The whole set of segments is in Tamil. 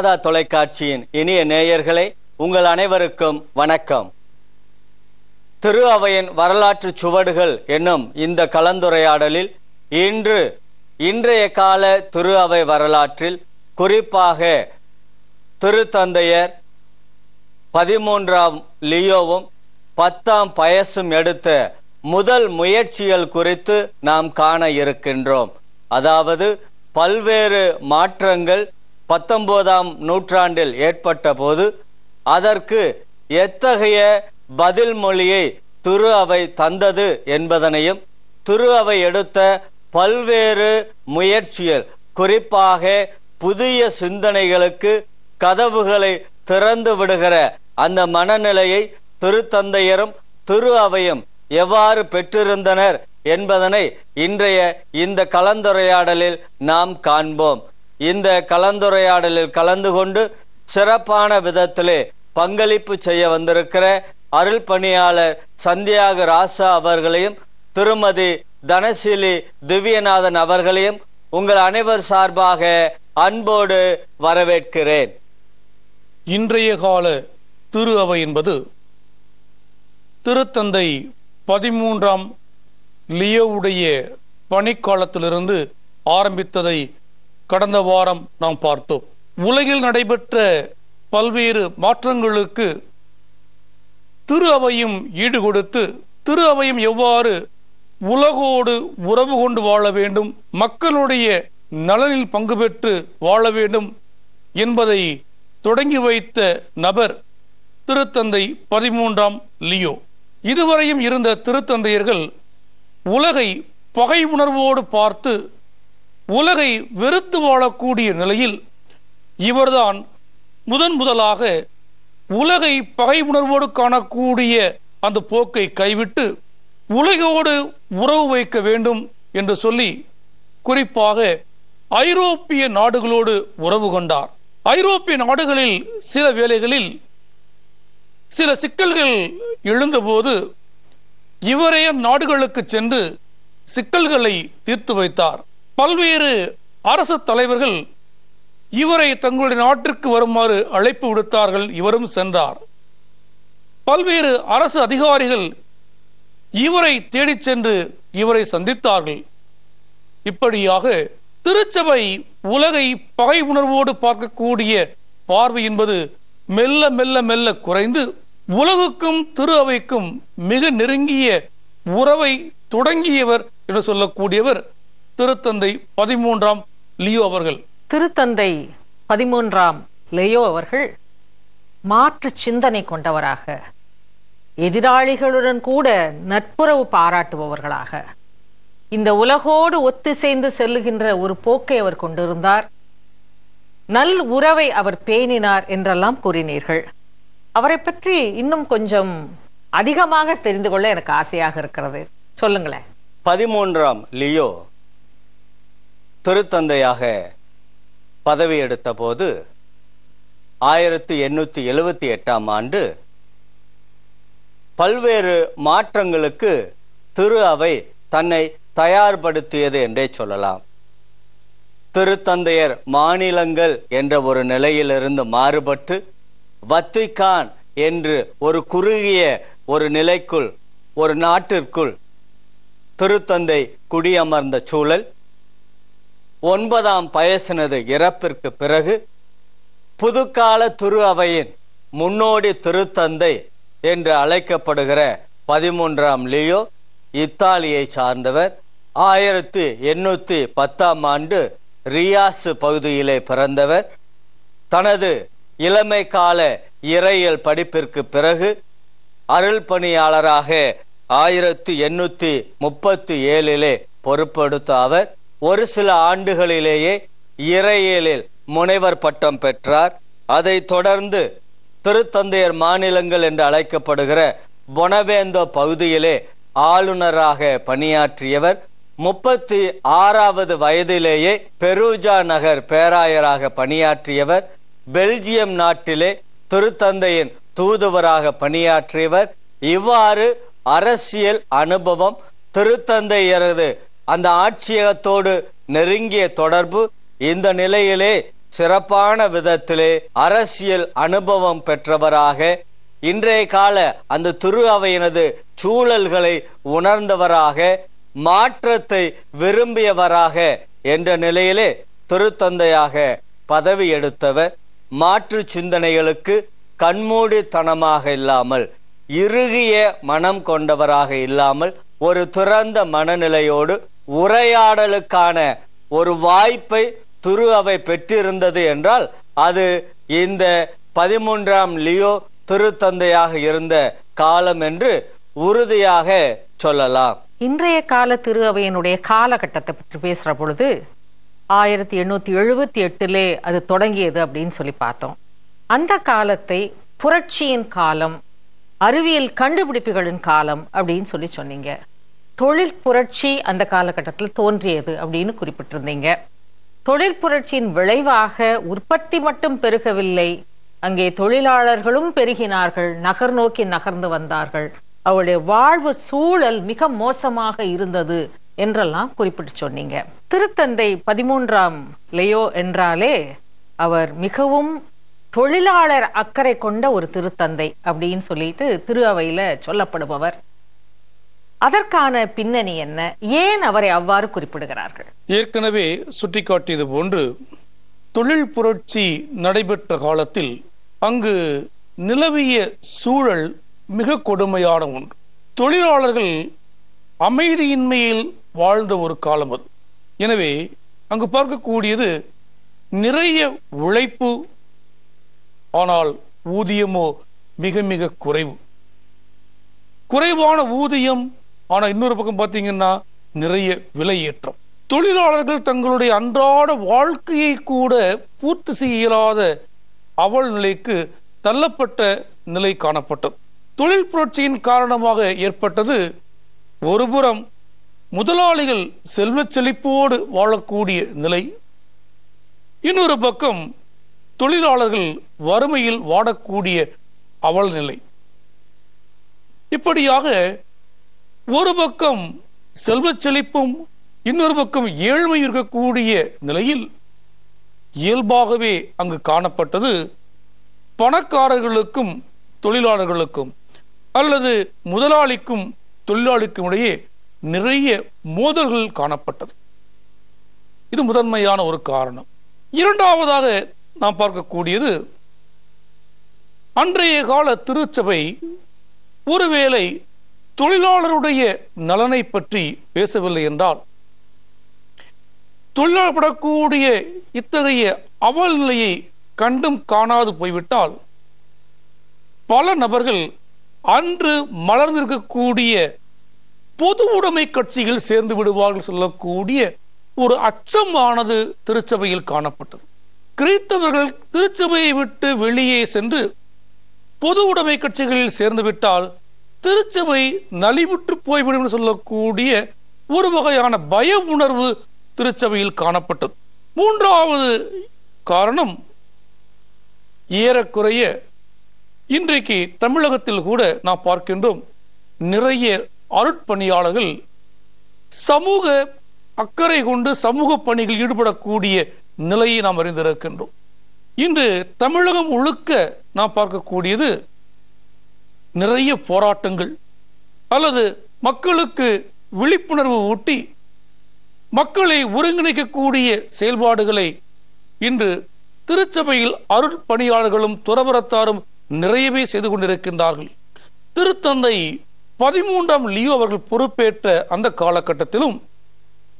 ராதா தொலைக்காட்சியின் இனிய நேயர்களே உங்கள் அனைவருக்கும் வணக்கம் திரு அவையின் வரலாற்று சுவடுகள் என்னும் இந்த கலந்துரையாடலில் இன்று இன்றைய கால திரு அவை வரலாற்றில் குறிப்பாக திருத்தந்தையர் பதிமூன்றாம் லியோவும் பத்தாம் பயசும் எடுத்த முதல் முயற்சிகள் குறித்து நாம் காண இருக்கின்றோம் அதாவது பல்வேறு மாற்றங்கள் பத்தொன்பதாம் நூற்றாண்டில் ஏற்பட்ட போது அதற்கு எத்தகைய பதில் மொழியை துரு அவை தந்தது என்பதனையும் துரு அவை எடுத்த பல்வேறு முயற்சிகள் குறிப்பாக புதிய சிந்தனைகளுக்கு கதவுகளை திறந்து விடுகிற அந்த மனநிலையை திருத்தந்தையரும் திரு அவையும் எவ்வாறு பெற்றிருந்தனர் என்பதனை இன்றைய இந்த கலந்துரையாடலில் நாம் காண்போம் இந்த கலந்துரையாடலில் கலந்து கொண்டு சிறப்பான விதத்திலே பங்களிப்பு செய்ய வந்திருக்கிற அருள் பணியாளர் சந்தியாக ராசா அவர்களையும் திருமதி தனசிலி திவ்யநாதன் அவர்களையும் உங்கள் அனைவர் சார்பாக அன்போடு வரவேற்கிறேன் இன்றைய கால திரு அவை என்பது திருத்தந்தை பதிமூன்றாம் லியோவுடைய பணிக்காலத்திலிருந்து ஆரம்பித்ததை கடந்த வாரம் நாம் பார்த்தோம் உலகில் நடைபெற்ற பல்வேறு மாற்றங்களுக்கு திரு அவையும் ஈடுகொடுத்து திரு அவையும் எவ்வாறு உலகோடு உறவு கொண்டு வாழ வேண்டும் மக்களுடைய நலனில் பங்கு பெற்று வாழ வேண்டும் என்பதை தொடங்கி வைத்த நபர் திருத்தந்தை பதிமூன்றாம் லியோ இதுவரையும் இருந்த திருத்தந்தையர்கள் உலகை பகை உணர்வோடு பார்த்து உலகை வெறுத்து வாழக்கூடிய நிலையில் இவர்தான் முதன் முதலாக உலகை பகை உணர்வோடு காணக்கூடிய அந்த போக்கை கைவிட்டு உலகோடு உறவு வைக்க வேண்டும் என்று சொல்லி குறிப்பாக ஐரோப்பிய நாடுகளோடு உறவு கொண்டார் ஐரோப்பிய நாடுகளில் சில வேளைகளில் சில சிக்கல்கள் எழுந்தபோது இவரே நாடுகளுக்கு சென்று சிக்கல்களை தீர்த்து வைத்தார் பல்வேறு அரசு தலைவர்கள் இவரை தங்களுடைய நாட்டிற்கு வருமாறு அழைப்பு விடுத்தார்கள் இவரும் சென்றார் பல்வேறு அரசு அதிகாரிகள் இவரை தேடிச் சென்று இவரை சந்தித்தார்கள் இப்படியாக திருச்சபை உலகை பகை உணர்வோடு பார்க்கக்கூடிய பார்வை என்பது மெல்ல மெல்ல மெல்ல குறைந்து உலகுக்கும் திரு அவைக்கும் மிக நெருங்கிய உறவை தொடங்கியவர் என்று சொல்லக்கூடியவர் திருத்தந்தை பதிமூன்றாம் லியோ அவர்கள் திருத்தந்தை பதிமூன்றாம் லியோ அவர்கள் மாற்று சிந்தனை கொண்டவராக எதிராளிகளுடன் கூட நட்புறவு பாராட்டுபவர்களாக இந்த உலகோடு ஒத்திசைந்து செல்லுகின்ற ஒரு போக்கை அவர் கொண்டிருந்தார் நல் உறவை அவர் பேணினார் என்றெல்லாம் கூறினீர்கள் அவரை பற்றி இன்னும் கொஞ்சம் அதிகமாக தெரிந்து கொள்ள எனக்கு ஆசையாக இருக்கிறது சொல்லுங்களேன் பதிமூன்றாம் லியோ திருத்தந்தையாக பதவி போது ஆயிரத்தி எண்ணூற்றி எழுபத்தி எட்டாம் ஆண்டு பல்வேறு மாற்றங்களுக்கு திரு அவை தன்னை தயார்படுத்தியது என்றே சொல்லலாம் திருத்தந்தையர் மாநிலங்கள் என்ற ஒரு நிலையிலிருந்து மாறுபட்டு வத்திகான் என்று ஒரு குறுகிய ஒரு நிலைக்குள் ஒரு நாட்டிற்குள் திருத்தந்தை குடியமர்ந்த சூழல் ஒன்பதாம் பயசினது இறப்பிற்கு பிறகு புதுக்கால துரு அவையின் முன்னோடி திருத்தந்தை என்று அழைக்கப்படுகிற பதிமூன்றாம் லியோ இத்தாலியை சார்ந்தவர் ஆயிரத்தி எண்ணூற்றி பத்தாம் ஆண்டு ரியாசு பகுதியிலே பிறந்தவர் தனது இளமை கால இறையியல் படிப்பிற்கு பிறகு அருள் பணியாளராக ஆயிரத்தி எண்ணூற்றி முப்பத்தி ஏழிலே பொறுப்பெடுத்த அவர் ஒரு சில ஆண்டுகளிலேயே இறையியலில் முனைவர் பட்டம் பெற்றார் அதை தொடர்ந்து திருத்தந்தையர் மாநிலங்கள் என்று அழைக்கப்படுகிற பொனவேந்தோ பகுதியிலே ஆளுநராக பணியாற்றியவர் முப்பத்தி ஆறாவது வயதிலேயே பெருஜா நகர் பேராயராக பணியாற்றியவர் பெல்ஜியம் நாட்டிலே திருத்தந்தையின் தூதுவராக பணியாற்றியவர் இவ்வாறு அரசியல் அனுபவம் திருத்தந்தையரது அந்த ஆட்சியகத்தோடு நெருங்கிய தொடர்பு இந்த நிலையிலே சிறப்பான விதத்திலே அரசியல் அனுபவம் பெற்றவராக இன்றைய கால அந்த துரு அவையினது சூழல்களை உணர்ந்தவராக மாற்றத்தை விரும்பியவராக என்ற நிலையிலே திருத்தந்தையாக பதவி எடுத்தவர் மாற்று சிந்தனைகளுக்கு கண்மூடித்தனமாக இல்லாமல் இறுகிய மனம் கொண்டவராக இல்லாமல் ஒரு துறந்த மனநிலையோடு உரையாடலுக்கான ஒரு வாய்ப்பை துரு அவை பெற்றிருந்தது என்றால் அது இந்த பதிமூன்றாம் லியோ திருத்தந்தையாக இருந்த காலம் என்று உறுதியாக சொல்லலாம் இன்றைய கால திரு அவையினுடைய காலகட்டத்தை பற்றி பேசுற பொழுது ஆயிரத்தி எண்ணூத்தி எழுபத்தி எட்டுலே அது தொடங்கியது அப்படின்னு சொல்லி பார்த்தோம் அந்த காலத்தை புரட்சியின் காலம் அறிவியல் கண்டுபிடிப்புகளின் காலம் அப்படின்னு சொல்லி சொன்னீங்க தொழில் புரட்சி அந்த காலகட்டத்தில் தோன்றியது அப்படின்னு குறிப்பிட்டிருந்தீங்க தொழில் புரட்சியின் விளைவாக உற்பத்தி மட்டும் பெருகவில்லை அங்கே தொழிலாளர்களும் பெருகினார்கள் நகர் நோக்கி நகர்ந்து வந்தார்கள் அவளுடைய வாழ்வு சூழல் மிக மோசமாக இருந்தது என்றெல்லாம் குறிப்பிட்டு சொன்னீங்க திருத்தந்தை பதிமூன்றாம் லியோ என்றாலே அவர் மிகவும் தொழிலாளர் அக்கறை கொண்ட ஒரு திருத்தந்தை அப்படின்னு சொல்லிட்டு திரு அவையில சொல்லப்படுபவர் அதற்கான பின்னணி என்ன ஏன் அவரை அவ்வாறு குறிப்பிடுகிறார்கள் ஏற்கனவே சுட்டிக்காட்டியது போன்று தொழில் புரட்சி நடைபெற்ற காலத்தில் அங்கு நிலவிய சூழல் மிக கொடுமையான ஒன்று தொழிலாளர்கள் அமைதியின்மையில் வாழ்ந்த ஒரு காலம் அது எனவே அங்கு பார்க்கக்கூடியது நிறைய உழைப்பு ஆனால் ஊதியமோ மிக மிக குறைவு குறைவான ஊதியம் ஆனால் இன்னொரு பக்கம் பார்த்தீங்கன்னா நிறைய விலை ஏற்றம் தொழிலாளர்கள் தங்களுடைய அன்றாட வாழ்க்கையை கூட பூர்த்தி செய்ய இயலாத அவல் நிலைக்கு தள்ளப்பட்ட நிலை காணப்பட்டது தொழில் புரட்சியின் காரணமாக ஏற்பட்டது ஒருபுறம் முதலாளிகள் செல்வ செழிப்போடு வாழக்கூடிய நிலை இன்னொரு பக்கம் தொழிலாளர்கள் வறுமையில் வாடக்கூடிய அவல் நிலை இப்படியாக ஒரு பக்கம் செல்வ செழிப்பும் இன்னொரு பக்கம் ஏழ்மை இருக்கக்கூடிய நிலையில் இயல்பாகவே அங்கு காணப்பட்டது பணக்காரர்களுக்கும் தொழிலாளர்களுக்கும் அல்லது முதலாளிக்கும் தொழிலாளிக்கும் இடையே நிறைய மோதல்கள் காணப்பட்டது இது முதன்மையான ஒரு காரணம் இரண்டாவதாக நாம் பார்க்கக்கூடியது அன்றைய கால திருச்சபை ஒருவேளை தொழிலாளருடைய நலனை பற்றி பேசவில்லை என்றால் தொழிலாளப்படக்கூடிய இத்தகைய அவல் நிலையை கண்டும் காணாது போய்விட்டால் பல நபர்கள் அன்று மலர்ந்திருக்கக்கூடிய பொது உடைமை கட்சியில் சேர்ந்து விடுவார்கள் சொல்லக்கூடிய ஒரு அச்சமானது திருச்சபையில் காணப்பட்டது கிறித்தவர்கள் திருச்சபையை விட்டு வெளியே சென்று பொது உடைமை கட்சிகளில் சேர்ந்துவிட்டால் திருச்சபை நலிவுற்று போய்விடும் சொல்லக்கூடிய ஒரு வகையான பய உணர்வு திருச்சபையில் காணப்பட்டது மூன்றாவது காரணம் ஏறக்குறைய இன்றைக்கு தமிழகத்தில் கூட நாம் பார்க்கின்றோம் நிறைய அருட்பணியாளர்கள் சமூக அக்கறை கொண்டு சமூக பணிகள் ஈடுபடக்கூடிய நிலையை நாம் அறிந்திருக்கின்றோம் இன்று தமிழகம் முழுக்க நாம் பார்க்கக்கூடியது நிறைய போராட்டங்கள் அல்லது மக்களுக்கு விழிப்புணர்வு ஊட்டி மக்களை ஒருங்கிணைக்கக்கூடிய செயல்பாடுகளை இன்று திருச்சபையில் அருள் பணியாளர்களும் துறவரத்தாரும் நிறையவே செய்து கொண்டிருக்கின்றார்கள் திருத்தந்தை பதிமூன்றாம் லியோ அவர்கள் பொறுப்பேற்ற அந்த காலகட்டத்திலும்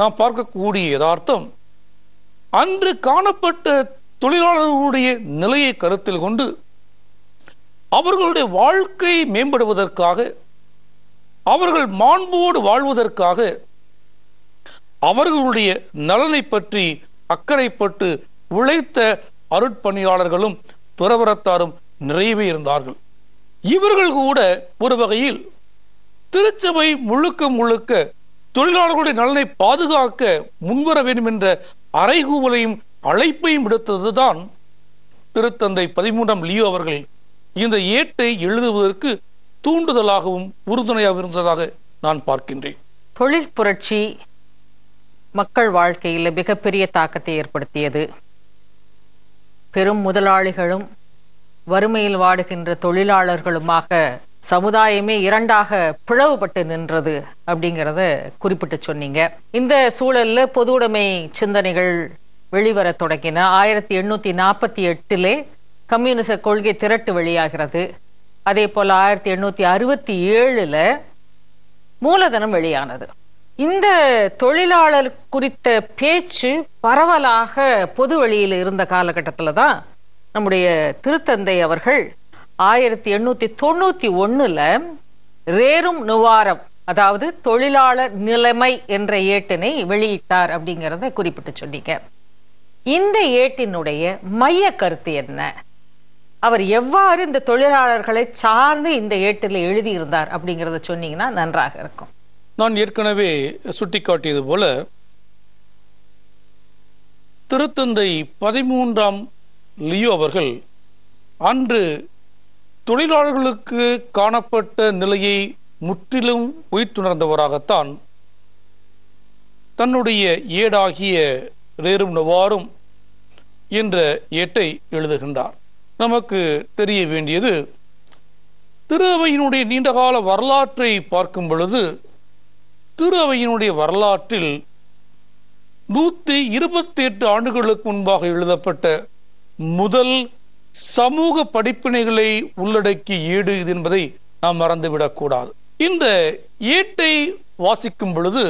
நாம் பார்க்கக்கூடிய யதார்த்தம் அன்று காணப்பட்ட தொழிலாளர்களுடைய நிலையை கருத்தில் கொண்டு அவர்களுடைய வாழ்க்கை மேம்படுவதற்காக அவர்கள் மாண்போடு வாழ்வதற்காக அவர்களுடைய நலனை பற்றி அக்கறைப்பட்டு உழைத்த அருட்பணியாளர்களும் துறவரத்தாரும் நிறையவே இருந்தார்கள் இவர்கள் கூட ஒரு வகையில் திருச்சபை முழுக்க முழுக்க தொழிலாளர்களுடைய நலனை பாதுகாக்க முன்வர வேண்டும் என்ற அறைகூவலையும் அழைப்பையும் விடுத்ததுதான் திருத்தந்தை பதிமூன்றாம் லியோ அவர்கள் இந்த ஏட்டை எழுதுவதற்கு தூண்டுதலாகவும் உறுதுணையாக இருந்ததாக நான் பார்க்கின்றேன் தொழில் புரட்சி மக்கள் வாழ்க்கையில் மிகப்பெரிய தாக்கத்தை ஏற்படுத்தியது பெரும் முதலாளிகளும் வறுமையில் வாடுகின்ற தொழிலாளர்களுமாக சமுதாயமே இரண்டாக பிளவுபட்டு நின்றது அப்படிங்கிறத குறிப்பிட்டு சொன்னீங்க இந்த சூழல்ல பொதுவுடைமை சிந்தனைகள் வெளிவர தொடங்கின ஆயிரத்தி எண்ணூத்தி நாற்பத்தி எட்டிலே கம்யூனிச கொள்கை திரட்டு வெளியாகிறது அதே போல் ஆயிரத்தி எண்ணூத்தி அறுபத்தி ஏழுல மூலதனம் வெளியானது இந்த தொழிலாளர் குறித்த பேச்சு பரவலாக பொது வழியில் இருந்த காலகட்டத்தில் தான் நம்முடைய திருத்தந்தை அவர்கள் ஆயிரத்தி எண்ணூத்தி தொண்ணூத்தி ஒண்ணுல ரேரும் நிவாரம் அதாவது தொழிலாளர் நிலைமை என்ற ஏட்டினை வெளியிட்டார் அப்படிங்கிறத குறிப்பிட்டு சொன்னீங்க இந்த ஏட்டினுடைய மைய கருத்து என்ன அவர் எவ்வாறு இந்த தொழிலாளர்களை சார்ந்து இந்த ஏட்டில் எழுதியிருந்தார் அப்படிங்கிறத சொன்னீங்கன்னா நன்றாக இருக்கும் நான் ஏற்கனவே சுட்டிக்காட்டியது போல திருத்தந்தை பதிமூன்றாம் லியோ அவர்கள் அன்று தொழிலாளர்களுக்கு காணப்பட்ட நிலையை முற்றிலும் உயிர்த்துணர்ந்தவராகத்தான் தன்னுடைய ஏடாகிய ரேரும் நவாரும் என்ற ஏட்டை எழுதுகின்றார் நமக்கு தெரிய வேண்டியது திருவையினுடைய நீண்டகால வரலாற்றை பார்க்கும் பொழுது திருவையினுடைய வரலாற்றில் நூற்றி இருபத்தி எட்டு ஆண்டுகளுக்கு முன்பாக எழுதப்பட்ட முதல் சமூக படிப்பினைகளை உள்ளடக்கி ஏடு இது என்பதை நாம் மறந்துவிடக்கூடாது இந்த ஏட்டை வாசிக்கும் பொழுது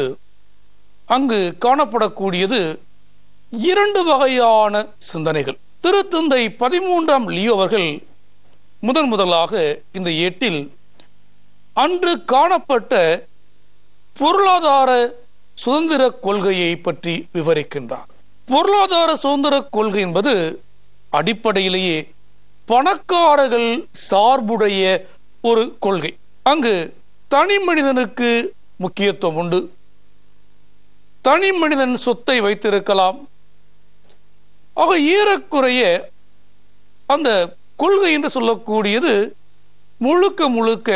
அங்கு காணப்படக்கூடியது இரண்டு வகையான சிந்தனைகள் திருத்தந்தை பதிமூன்றாம் லியோ அவர்கள் முதன் முதலாக இந்த எட்டில் அன்று காணப்பட்ட பொருளாதார சுதந்திர கொள்கையை பற்றி விவரிக்கின்றார் பொருளாதார சுதந்திர கொள்கை என்பது அடிப்படையிலேயே பணக்காரர்கள் சார்புடைய ஒரு கொள்கை அங்கு தனி மனிதனுக்கு முக்கியத்துவம் உண்டு தனி மனிதன் சொத்தை வைத்திருக்கலாம் ஆக ஏறக்குறைய அந்த கொள்கை என்று சொல்லக்கூடியது முழுக்க முழுக்க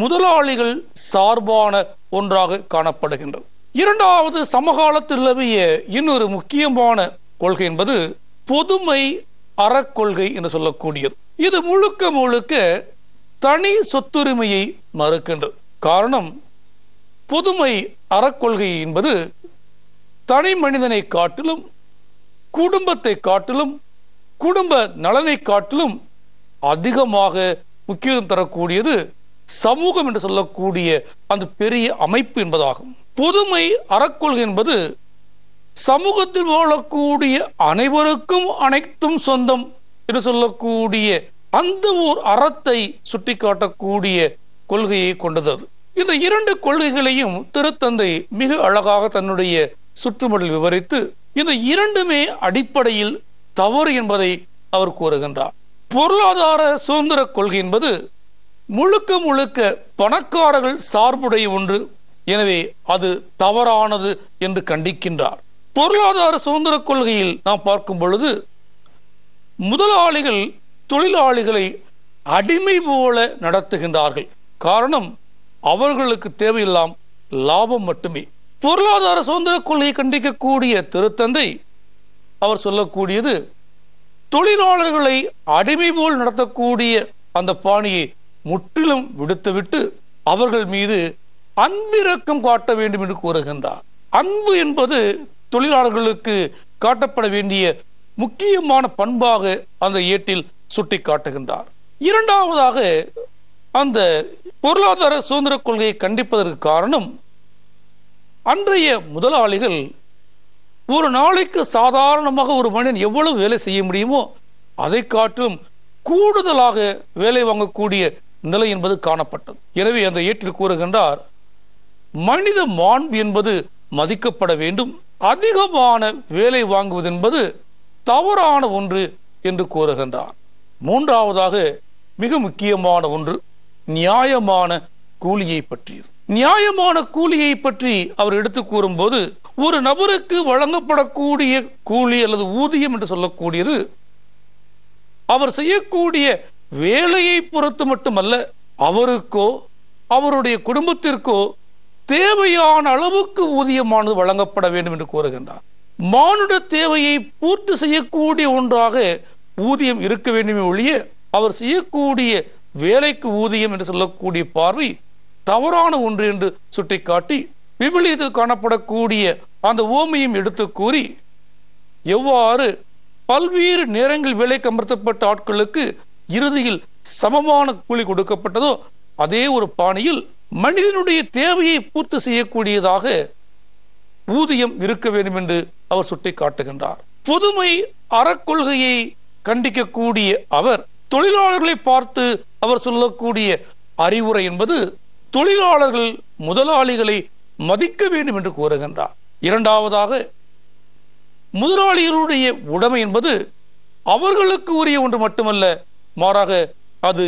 முதலாளிகள் சார்பான ஒன்றாக காணப்படுகின்றது இரண்டாவது சமகாலத்தில் நிலவிய இன்னொரு முக்கியமான கொள்கை என்பது பொதுமை அறக்கொள்கை என்று சொல்லக்கூடியது இது முழுக்க முழுக்க தனி சொத்துரிமையை மறுக்கின்றது காரணம் பொதுமை அறக்கொள்கை என்பது தனி மனிதனை காட்டிலும் குடும்பத்தை காட்டிலும் குடும்ப நலனை காட்டிலும் அதிகமாக முக்கியத்துவம் தரக்கூடியது சமூகம் என்று சொல்லக்கூடிய அந்த பெரிய அமைப்பு என்பதாகும் பொதுமை அறக்கொள்கை என்பது சமூகத்தில் வாழக்கூடிய அனைவருக்கும் அனைத்தும் சொந்தம் என்று சொல்லக்கூடிய அந்த ஊர் அறத்தை சுட்டிக்காட்டக்கூடிய கொள்கையை கொண்டது இந்த இரண்டு கொள்கைகளையும் திருத்தந்தை மிக அழகாக தன்னுடைய சுற்றுமடல் விவரித்து இந்த இரண்டுமே அடிப்படையில் தவறு என்பதை அவர் கூறுகின்றார் பொருளாதார சுதந்திர கொள்கை என்பது முழுக்க முழுக்க பணக்காரர்கள் சார்புடைய ஒன்று எனவே அது தவறானது என்று கண்டிக்கின்றார் பொருளாதார சுதந்திர கொள்கையில் நாம் பார்க்கும் பொழுது முதலாளிகள் தொழிலாளிகளை அடிமை போல நடத்துகின்றார்கள் காரணம் அவர்களுக்கு தேவையெல்லாம் லாபம் மட்டுமே பொருளாதார சுதந்திர கொள்கையை கண்டிக்கக்கூடிய திருத்தந்தை அவர் சொல்லக்கூடியது தொழிலாளர்களை அடிமை போல் நடத்தக்கூடிய அந்த பாணியை முற்றிலும் விடுத்துவிட்டு அவர்கள் மீது அன்பிறக்கம் காட்ட வேண்டும் என்று கூறுகின்றார் அன்பு என்பது தொழிலாளர்களுக்கு காட்டப்பட வேண்டிய முக்கியமான பண்பாக அந்த ஏட்டில் சுட்டி காட்டுகின்றார் இரண்டாவதாக அந்த பொருளாதார சுதந்திர கொள்கையை கண்டிப்பதற்கு காரணம் அன்றைய முதலாளிகள் ஒரு நாளைக்கு சாதாரணமாக ஒரு மனிதன் எவ்வளவு வேலை செய்ய முடியுமோ அதை காட்டும் கூடுதலாக வேலை வாங்கக்கூடிய நிலை என்பது காணப்பட்டது எனவே அந்த ஏற்றில் கூறுகின்றார் மனித மாண்பு என்பது மதிக்கப்பட வேண்டும் அதிகமான வேலை வாங்குவது என்பது தவறான ஒன்று என்று கூறுகின்றார் மூன்றாவதாக மிக முக்கியமான ஒன்று நியாயமான கூலியை பற்றியது நியாயமான கூலியை பற்றி அவர் எடுத்து கூறும்போது ஒரு நபருக்கு வழங்கப்படக்கூடிய கூலி அல்லது ஊதியம் என்று சொல்லக்கூடியது அவர் செய்யக்கூடிய வேலையை பொறுத்து மட்டுமல்ல அவருக்கோ அவருடைய குடும்பத்திற்கோ தேவையான அளவுக்கு ஊதியமானது வழங்கப்பட வேண்டும் என்று கூறுகின்றார் மானுட தேவையை பூர்த்தி செய்யக்கூடிய ஒன்றாக ஊதியம் இருக்க வேண்டுமே ஒழிய அவர் செய்யக்கூடிய வேலைக்கு ஊதியம் என்று சொல்லக்கூடிய பார்வை தவறான ஒன்று என்று சுட்டிக்காட்டி விவிலியத்தில் காணப்படக்கூடிய அந்த ஓமையும் எடுத்து கூறி எவ்வாறு பல்வேறு நேரங்கள் வேலை அமர்த்தப்பட்ட ஆட்களுக்கு இறுதியில் சமமான கூலி கொடுக்கப்பட்டதோ அதே ஒரு பாணியில் மனிதனுடைய தேவையை பூர்த்தி செய்யக்கூடியதாக ஊதியம் இருக்க வேண்டும் என்று அவர் சுட்டி காட்டுகின்றார் புதுமை அறக்கொள்கையை கண்டிக்கக்கூடிய அவர் தொழிலாளர்களை பார்த்து அவர் சொல்லக்கூடிய அறிவுரை என்பது தொழிலாளர்கள் முதலாளிகளை மதிக்க வேண்டும் என்று கூறுகின்றார் இரண்டாவதாக முதலாளிகளுடைய உடைமை என்பது அவர்களுக்கு உரிய ஒன்று மட்டுமல்ல மாறாக அது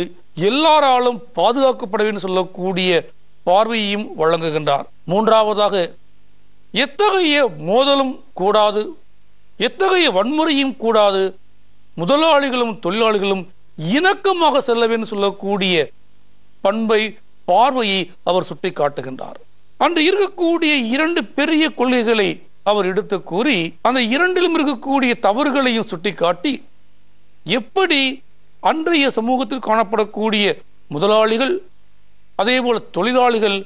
எல்லாராலும் பாதுகாக்கப்பட வேண்டும் சொல்லக்கூடிய பார்வையையும் வழங்குகின்றார் மூன்றாவதாக எத்தகைய மோதலும் கூடாது எத்தகைய வன்முறையும் கூடாது முதலாளிகளும் தொழிலாளிகளும் இணக்கமாக செல்ல வேண்டும் சொல்லக்கூடிய பண்பை பார்வையை அவர் சுட்டி காட்டுகின்றார் அன்று இருக்கக்கூடிய இரண்டு பெரிய கொள்கைகளை அவர் எடுத்து கூறி அந்த இரண்டிலும் இருக்கக்கூடிய தவறுகளையும் சுட்டிக்காட்டி எப்படி அன்றைய சமூகத்தில் காணப்படக்கூடிய முதலாளிகள் அதே போல தொழிலாளிகள்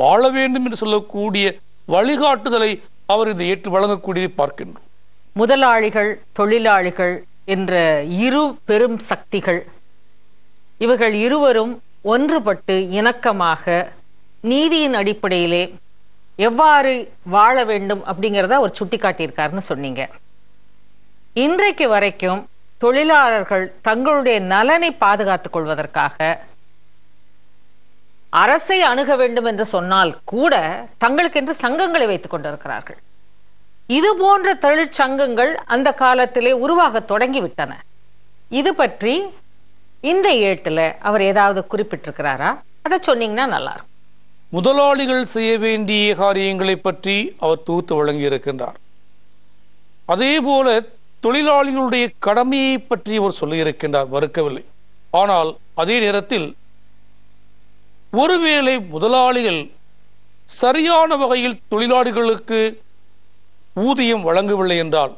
வாழ வேண்டும் என்று சொல்லக்கூடிய வழிகாட்டுதலை அவர் இதை ஏற்று வழங்கக்கூடியதை பார்க்கின்றோம் முதலாளிகள் தொழிலாளிகள் என்ற இரு பெரும் சக்திகள் இவர்கள் இருவரும் ஒன்றுபட்டு இணக்கமாக நீதியின் அடிப்படையிலே எவ்வாறு வாழ வேண்டும் அப்படிங்கிறத அவர் சுட்டி காட்டியிருக்காருன்னு சொன்னீங்க இன்றைக்கு வரைக்கும் தொழிலாளர்கள் தங்களுடைய நலனை பாதுகாத்துக் கொள்வதற்காக அரசை அணுக வேண்டும் என்று சொன்னால் கூட தங்களுக்கென்று சங்கங்களை வைத்துக் கொண்டிருக்கிறார்கள் இது போன்ற தொழிற்சங்கங்கள் அந்த காலத்திலே உருவாக தொடங்கிவிட்டன இது பற்றி இந்த ஏட்டில் அவர் ஏதாவது குறிப்பிட்டிருக்கிறாரா அதை சொன்னீங்கன்னா நல்லா இருக்கும் முதலாளிகள் செய்ய வேண்டிய காரியங்களை பற்றி அவர் தொகுத்து இருக்கின்றார் அதே போல தொழிலாளிகளுடைய கடமையை பற்றி அவர் சொல்லியிருக்கின்றார் மறுக்கவில்லை ஆனால் அதே நேரத்தில் ஒருவேளை முதலாளிகள் சரியான வகையில் தொழிலாளிகளுக்கு ஊதியம் வழங்கவில்லை என்றால்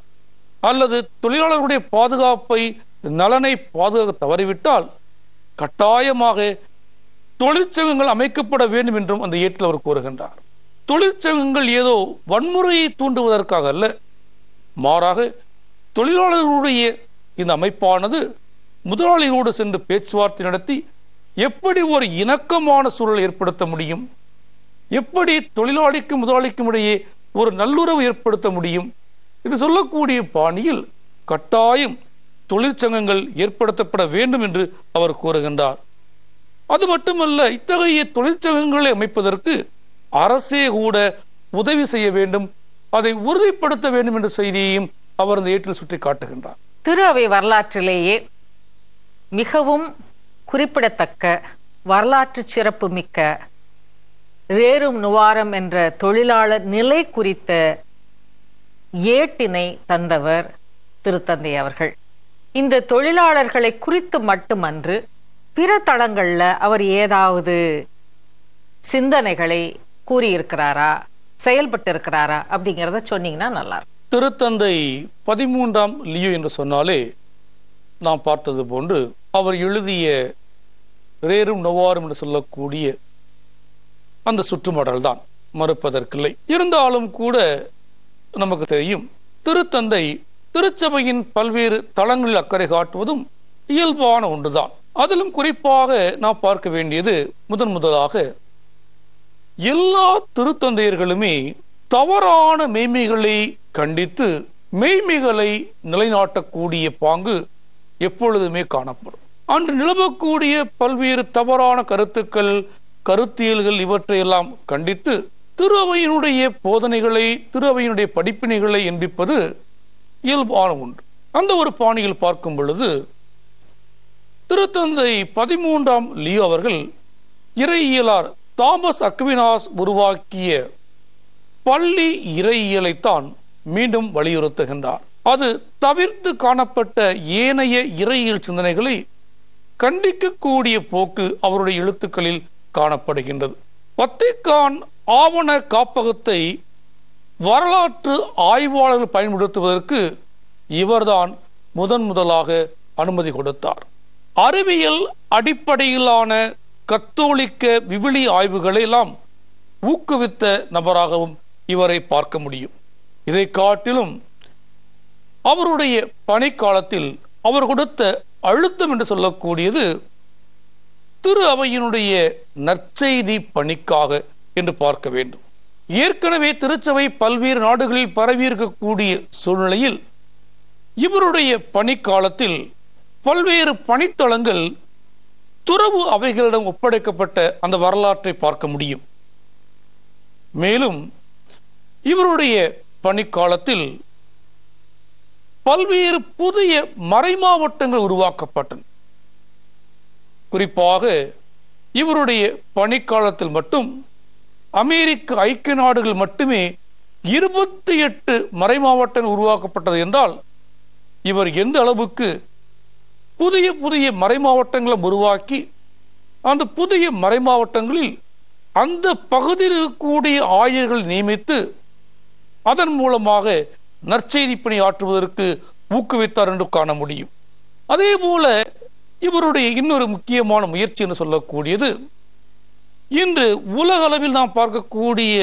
அல்லது தொழிலாளர்களுடைய பாதுகாப்பை நலனை பாதுகாக்க தவறிவிட்டால் கட்டாயமாக தொழிற்சங்கங்கள் அமைக்கப்பட வேண்டும் என்றும் அந்த ஏட்டில் அவர் கூறுகின்றார் தொழிற்சங்கங்கள் ஏதோ வன்முறையை தூண்டுவதற்காக அல்ல மாறாக தொழிலாளர்களுடைய இந்த அமைப்பானது முதலாளிகளோடு சென்று பேச்சுவார்த்தை நடத்தி எப்படி ஒரு இணக்கமான சூழலை ஏற்படுத்த முடியும் எப்படி தொழிலாளிக்கும் முதலாளிக்கும் இடையே ஒரு நல்லுறவு ஏற்படுத்த முடியும் என்று சொல்லக்கூடிய பாணியில் கட்டாயம் தொழிற்சங்கங்கள் ஏற்படுத்தப்பட வேண்டும் என்று அவர் கூறுகின்றார் அது மட்டுமல்ல இத்தகைய தொழிற்சங்கங்களை அமைப்பதற்கு அரசே கூட உதவி செய்ய வேண்டும் அதை உறுதிப்படுத்த வேண்டும் என்ற செய்தியையும் அவர் இந்த ஏற்றில் சுற்றி காட்டுகின்றார் திரு அவை வரலாற்றிலேயே மிகவும் குறிப்பிடத்தக்க வரலாற்று சிறப்பு மிக்க ரேரும் நுவாரம் என்ற தொழிலாளர் நிலை குறித்த ஏட்டினை தந்தவர் திருத்தந்தை அவர்கள் இந்த தொழிலாளர்களை குறித்து மட்டுமன்று பிற தளங்கள்ல அவர் ஏதாவது சிந்தனைகளை கூறியிருக்கிறாரா செயல்பட்டு இருக்கிறாரா அப்படிங்கிறத சொன்னீங்கன்னா நல்லா திருத்தந்தை பதிமூன்றாம் லியோ என்று சொன்னாலே நாம் பார்த்தது போன்று அவர் எழுதிய ரேரும் நோவாரும் என்று சொல்லக்கூடிய அந்த சுற்றுமடல் தான் மறுப்பதற்கில்லை இருந்தாலும் கூட நமக்கு தெரியும் திருத்தந்தை திருச்சபையின் பல்வேறு தளங்களில் அக்கறை காட்டுவதும் இயல்பான ஒன்றுதான் அதிலும் குறிப்பாக நாம் பார்க்க வேண்டியது முதன் முதலாக எல்லா திருத்தந்தையர்களுமே தவறான மெய்மைகளை கண்டித்து மெய்மைகளை நிலைநாட்டக்கூடிய பாங்கு எப்பொழுதுமே காணப்படும் அன்று நிலவக்கூடிய பல்வேறு தவறான கருத்துக்கள் கருத்தியல்கள் இவற்றையெல்லாம் கண்டித்து திருவையினுடைய போதனைகளை திருவையினுடைய படிப்பினைகளை என்பிப்பது இயல்பான ஒன்று அந்த ஒரு பாணியில் பார்க்கும் பொழுது திருத்தந்தை பதிமூன்றாம் லியோ அவர்கள் இறையியலார் தாமஸ் அக்வினாஸ் உருவாக்கிய பள்ளி இறையியலைத்தான் மீண்டும் வலியுறுத்துகின்றார் அது தவிர்த்து காணப்பட்ட ஏனைய இறையியல் சிந்தனைகளை கண்டிக்கக்கூடிய போக்கு அவருடைய எழுத்துக்களில் காணப்படுகின்றது வத்திக்கான் ஆவண காப்பகத்தை வரலாற்று ஆய்வாளர்கள் பயன்படுத்துவதற்கு இவர்தான் முதன் முதலாக அனுமதி கொடுத்தார் அறிவியல் அடிப்படையிலான கத்தோலிக்க விவிலி ஆய்வுகளை எல்லாம் ஊக்குவித்த நபராகவும் இவரை பார்க்க முடியும் இதை காட்டிலும் அவருடைய பணிக்காலத்தில் அவர் கொடுத்த அழுத்தம் என்று சொல்லக்கூடியது திரு அவையினுடைய நற்செய்தி பணிக்காக என்று பார்க்க வேண்டும் ஏற்கனவே திருச்சபை பல்வேறு நாடுகளில் பரவியிருக்கக்கூடிய சூழ்நிலையில் இவருடைய பணிக்காலத்தில் பல்வேறு பணித்தளங்கள் துறவு அவைகளிடம் ஒப்படைக்கப்பட்ட அந்த வரலாற்றை பார்க்க முடியும் மேலும் இவருடைய பணிக்காலத்தில் பல்வேறு புதிய மறைமாவட்டங்கள் உருவாக்கப்பட்டன குறிப்பாக இவருடைய பணிக்காலத்தில் மட்டும் அமெரிக்க ஐக்கிய நாடுகள் மட்டுமே இருபத்தி எட்டு மறைமாவட்டம் உருவாக்கப்பட்டது என்றால் இவர் எந்த அளவுக்கு புதிய புதிய மறைமாவட்டங்களை உருவாக்கி அந்த புதிய மறைமாவட்டங்களில் அந்த பகுதியில் இருக்கக்கூடிய ஆயர்கள் நியமித்து அதன் மூலமாக நற்செய்தி பணி ஆற்றுவதற்கு ஊக்குவித்தார் என்று காண முடியும் அதே போல இவருடைய இன்னொரு முக்கியமான முயற்சி என்று சொல்லக்கூடியது இன்று உலக அளவில் நாம் பார்க்கக்கூடிய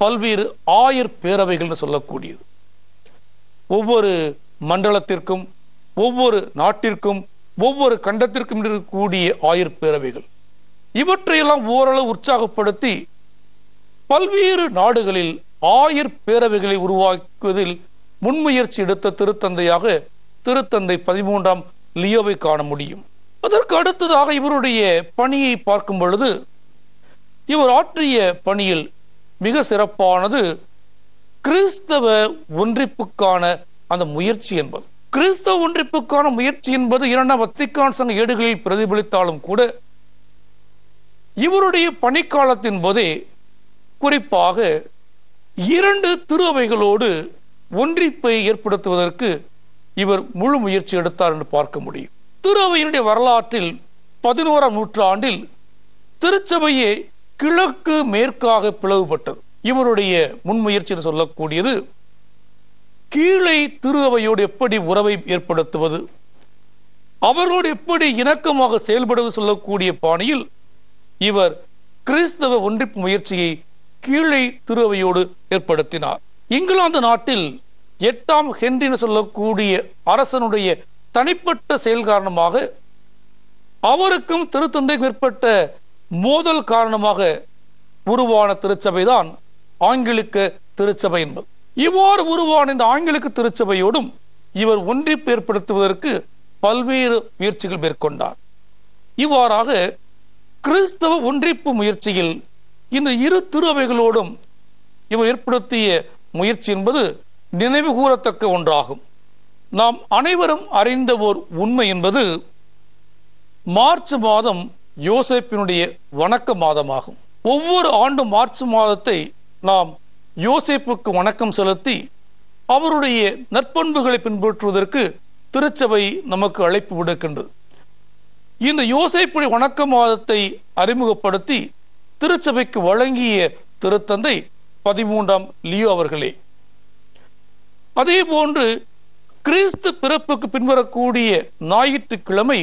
பல்வேறு ஆயர் பேரவைகள் சொல்லக்கூடியது ஒவ்வொரு மண்டலத்திற்கும் ஒவ்வொரு நாட்டிற்கும் ஒவ்வொரு கண்டத்திற்கும் இருக்கக்கூடிய ஆயர் பேரவைகள் இவற்றையெல்லாம் ஓரளவு உற்சாகப்படுத்தி பல்வேறு நாடுகளில் ஆயர் பேரவைகளை உருவாக்குவதில் முன்முயற்சி எடுத்த திருத்தந்தையாக திருத்தந்தை பதிமூன்றாம் லியோவை காண முடியும் அதற்கு அடுத்ததாக இவருடைய பணியை பார்க்கும் பொழுது இவர் ஆற்றிய பணியில் மிக சிறப்பானது கிறிஸ்தவ ஒன்றிப்புக்கான அந்த முயற்சி என்பது கிறிஸ்தவ ஒன்றிப்புக்கான முயற்சி என்பது இரண்டாம் வத்திக்கான் சங்க ஏடுகளில் பிரதிபலித்தாலும் கூட இவருடைய பணிக்காலத்தின் போதே குறிப்பாக இரண்டு திருவைகளோடு ஒன்றிப்பை ஏற்படுத்துவதற்கு இவர் முழு முயற்சி எடுத்தார் என்று பார்க்க முடியும் திருவையினுடைய வரலாற்றில் பதினோராம் நூற்றாண்டில் திருச்சபையை கிழக்கு மேற்காக பிளவுபட்டது இவருடைய முன்முயற்சின்னு சொல்லக்கூடியது கீழே திருவையோடு எப்படி உறவை ஏற்படுத்துவது அவர்களோடு எப்படி இணக்கமாக செயல்படுவது சொல்லக்கூடிய பாணியில் இவர் கிறிஸ்தவ ஒன்றிப்பு முயற்சியை கீழே திருவையோடு ஏற்படுத்தினார் இங்கிலாந்து நாட்டில் எட்டாம் ஹென்றின்னு சொல்லக்கூடிய அரசனுடைய தனிப்பட்ட செயல் காரணமாக அவருக்கும் திருத்தந்தைக்கு ஏற்பட்ட மோதல் காரணமாக உருவான திருச்சபை தான் ஆங்கிலிக்க திருச்சபை என்பது இவ்வாறு உருவான இந்த ஆங்கிலிக்க திருச்சபையோடும் இவர் ஒன்றிப்பு ஏற்படுத்துவதற்கு பல்வேறு முயற்சிகள் மேற்கொண்டார் இவ்வாறாக கிறிஸ்தவ ஒன்றிப்பு முயற்சியில் இந்த இரு திருவைகளோடும் இவர் ஏற்படுத்திய முயற்சி என்பது நினைவு கூறத்தக்க ஒன்றாகும் நாம் அனைவரும் அறிந்த ஓர் உண்மை என்பது மார்ச் மாதம் யோசேப்பினுடைய வணக்க மாதமாகும் ஒவ்வொரு ஆண்டு மார்ச் மாதத்தை நாம் யோசேப்புக்கு வணக்கம் செலுத்தி அவருடைய நற்பண்புகளை பின்பற்றுவதற்கு திருச்சபை நமக்கு அழைப்பு விடுக்கின்றது இந்த யோசைப்புடைய வணக்க மாதத்தை அறிமுகப்படுத்தி திருச்சபைக்கு வழங்கிய திருத்தந்தை பதிமூன்றாம் லியோ அவர்களே அதே போன்று கிறிஸ்து பிறப்புக்கு பின்வரக்கூடிய ஞாயிற்றுக்கிழமை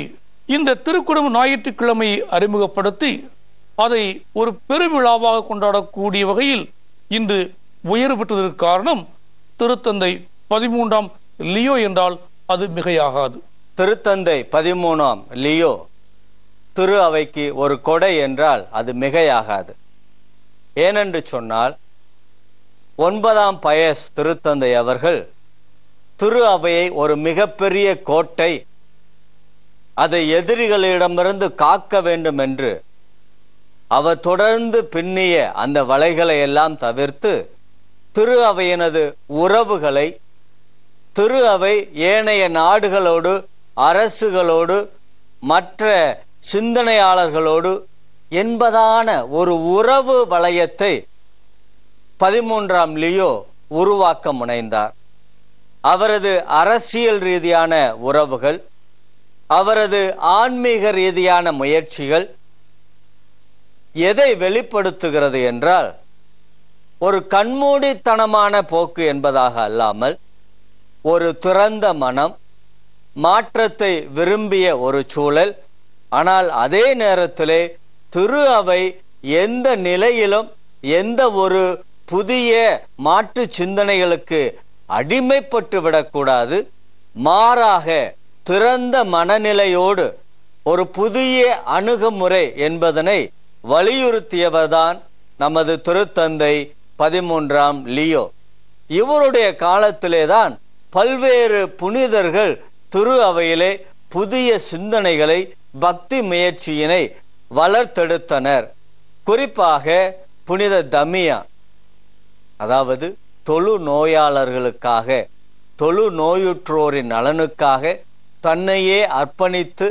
இந்த திருக்குடும் ஞாயிற்றுக்கிழமை அறிமுகப்படுத்தி அதை ஒரு பெருவிழாவாக கொண்டாடக்கூடிய வகையில் இன்று உயர் பெற்றதற்கு காரணம் திருத்தந்தை பதிமூன்றாம் லியோ என்றால் அது மிகையாகாது திருத்தந்தை பதிமூணாம் லியோ திரு அவைக்கு ஒரு கொடை என்றால் அது மிகையாகாது ஏனென்று சொன்னால் ஒன்பதாம் பயஸ் திருத்தந்தை அவர்கள் திரு அவையை ஒரு மிகப்பெரிய கோட்டை அதை எதிரிகளிடமிருந்து காக்க வேண்டும் என்று அவர் தொடர்ந்து பின்னிய அந்த வலைகளை எல்லாம் தவிர்த்து திரு அவையினது உறவுகளை திரு அவை ஏனைய நாடுகளோடு அரசுகளோடு மற்ற சிந்தனையாளர்களோடு என்பதான ஒரு உறவு வளையத்தை பதிமூன்றாம் லியோ உருவாக்க முனைந்தார் அவரது அரசியல் ரீதியான உறவுகள் அவரது ஆன்மீக ரீதியான முயற்சிகள் எதை வெளிப்படுத்துகிறது என்றால் ஒரு கண்மூடித்தனமான போக்கு என்பதாக அல்லாமல் ஒரு துறந்த மனம் மாற்றத்தை விரும்பிய ஒரு சூழல் ஆனால் அதே நேரத்திலே திரு அவை எந்த நிலையிலும் எந்த ஒரு புதிய மாற்று சிந்தனைகளுக்கு அடிமைப்பட்டு விடக்கூடாது மாறாக திறந்த மனநிலையோடு ஒரு புதிய அணுகுமுறை என்பதனை வலியுறுத்தியவர்தான் நமது திருத்தந்தை பதிமூன்றாம் லியோ இவருடைய காலத்திலேதான் பல்வேறு புனிதர்கள் திரு அவையிலே புதிய சிந்தனைகளை பக்தி முயற்சியினை வளர்த்தெடுத்தனர் குறிப்பாக புனித தமியா அதாவது தொழு நோயாளர்களுக்காக தொழு நோயுற்றோரின் நலனுக்காக தன்னையே அர்ப்பணித்து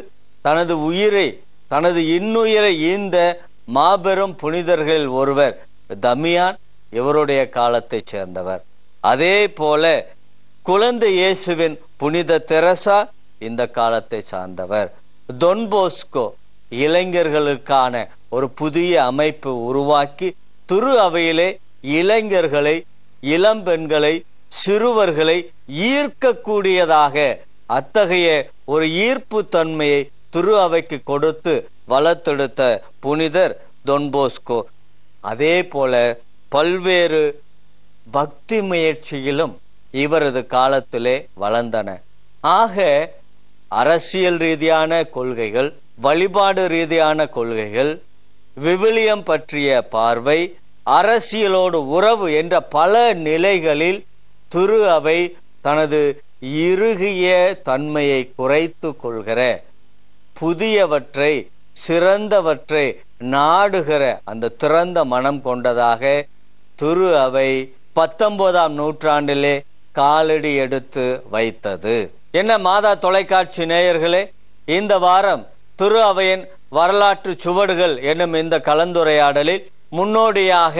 தனது உயிரை தனது இன்னுயிரை ஈந்த மாபெரும் புனிதர்களில் ஒருவர் தமியான் இவருடைய காலத்தைச் சேர்ந்தவர் அதே போல குழந்தை இயேசுவின் புனித தெரசா இந்த காலத்தை சார்ந்தவர் தொன்போஸ்கோ இளைஞர்களுக்கான ஒரு புதிய அமைப்பு உருவாக்கி துரு அவையிலே இளைஞர்களை இளம்பெண்களை சிறுவர்களை ஈர்க்கக்கூடியதாக அத்தகைய ஒரு ஈர்ப்பு தன்மையை துரு அவைக்கு கொடுத்து வளர்த்தெடுத்த புனிதர் தொன்போஸ்கோ அதே போல பல்வேறு பக்தி முயற்சிகளும் இவரது காலத்திலே வளர்ந்தன ஆக அரசியல் ரீதியான கொள்கைகள் வழிபாடு ரீதியான கொள்கைகள் விவிலியம் பற்றிய பார்வை அரசியலோடு உறவு என்ற பல நிலைகளில் துரு அவை தனது இறுகிய தன்மையை குறைத்து கொள்கிற புதியவற்றை சிறந்தவற்றை நாடுகிற அந்த திறந்த மனம் கொண்டதாக திரு அவை பத்தொன்பதாம் நூற்றாண்டிலே காலடி எடுத்து வைத்தது என்ன மாதா தொலைக்காட்சி நேயர்களே இந்த வாரம் திரு அவையின் வரலாற்று சுவடுகள் என்னும் இந்த கலந்துரையாடலில் முன்னோடியாக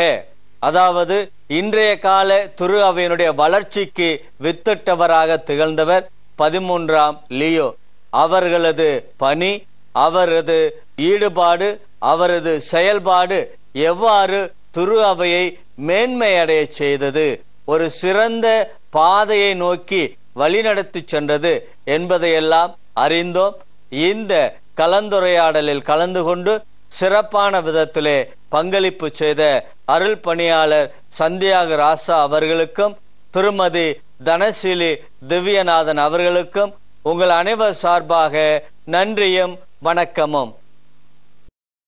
அதாவது இன்றைய கால துரு அவையினுடைய வளர்ச்சிக்கு வித்திட்டவராக திகழ்ந்தவர் பதிமூன்றாம் லியோ அவர்களது பணி அவரது ஈடுபாடு அவரது செயல்பாடு எவ்வாறு துரு அவையை மேன்மையடைய செய்தது ஒரு சிறந்த பாதையை நோக்கி வழிநடத்தி சென்றது என்பதையெல்லாம் அறிந்தோம் இந்த கலந்துரையாடலில் கலந்து கொண்டு சிறப்பான விதத்திலே பங்களிப்பு செய்த அருள் பணியாளர் சந்தியாக ராசா அவர்களுக்கும் திருமதி தனசீலி திவ்யநாதன் அவர்களுக்கும் உங்கள் அனைவர் சார்பாக நன்றியும் வணக்கமும்